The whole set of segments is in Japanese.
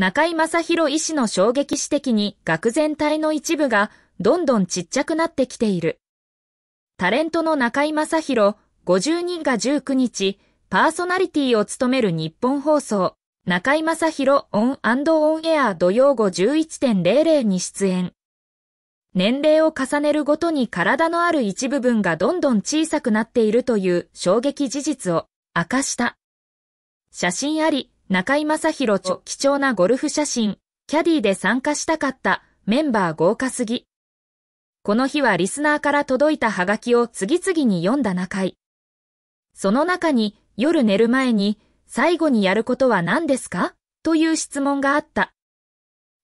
中井正宏医師の衝撃指摘に学全体の一部がどんどんちっちゃくなってきている。タレントの中井正宏5人が19日、パーソナリティを務める日本放送、中井正宏オンオンエア土曜午11.00に出演。年齢を重ねるごとに体のある一部分がどんどん小さくなっているという衝撃事実を明かした。写真あり、中井正広著貴重なゴルフ写真、キャディで参加したかったメンバー豪華すぎ。この日はリスナーから届いたハガキを次々に読んだ中井。その中に夜寝る前に最後にやることは何ですかという質問があった。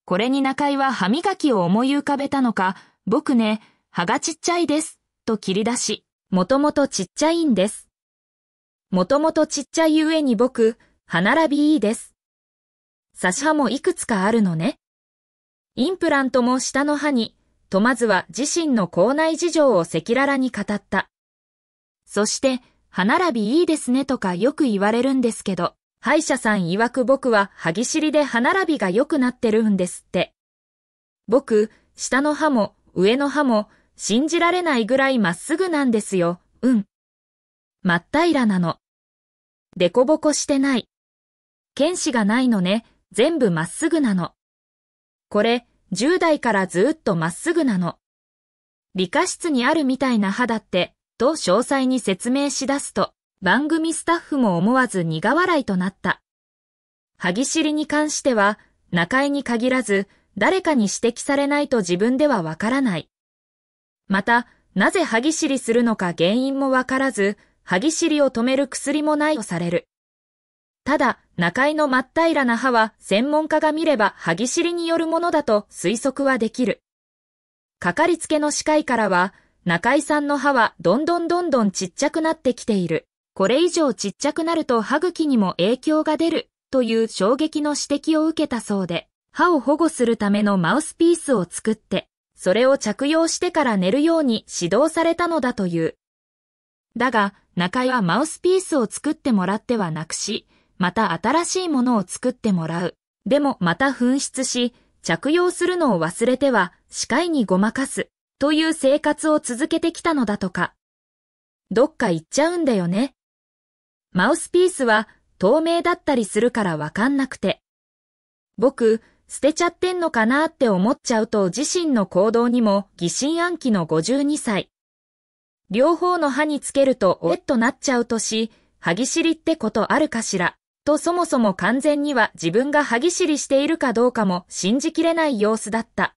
これに中井は歯磨きを思い浮かべたのか、僕ね、歯がちっちゃいです、と切り出し、もともとちっちゃいんです。もともとちっちゃい上に僕、歯並びいいです。差し歯もいくつかあるのね。インプラントも下の歯に、とまずは自身の口内事情を赤裸々に語った。そして、歯並びいいですねとかよく言われるんですけど、歯医者さん曰く僕は歯ぎしりで歯並びが良くなってるんですって。僕、下の歯も上の歯も信じられないぐらいまっすぐなんですよ、うん。まっ平らなの。でこぼこしてない。剣士がないのね。全部まっすぐなの。これ、10代からずっとまっすぐなの。理科室にあるみたいな歯だって、と詳細に説明しだすと、番組スタッフも思わず苦笑いとなった。歯ぎしりに関しては、中井に限らず、誰かに指摘されないと自分ではわからない。また、なぜ歯ぎしりするのか原因もわからず、歯ぎしりを止める薬もないとされる。ただ、中井の真っ平らな歯は専門家が見れば歯ぎしりによるものだと推測はできる。かかりつけの歯科医からは、中井さんの歯はどんどんどんどんちっちゃくなってきている。これ以上ちっちゃくなると歯茎にも影響が出るという衝撃の指摘を受けたそうで、歯を保護するためのマウスピースを作って、それを着用してから寝るように指導されたのだという。だが、中井はマウスピースを作ってもらってはなくし、また新しいものを作ってもらう。でもまた紛失し、着用するのを忘れては、視界にごまかす、という生活を続けてきたのだとか。どっか行っちゃうんだよね。マウスピースは透明だったりするからわかんなくて。僕、捨てちゃってんのかなって思っちゃうと自身の行動にも疑心暗鬼の52歳。両方の歯につけるとおえっとなっちゃうとし、歯ぎしりってことあるかしら。とそもそも完全には自分が歯ぎしりしているかどうかも信じきれない様子だった。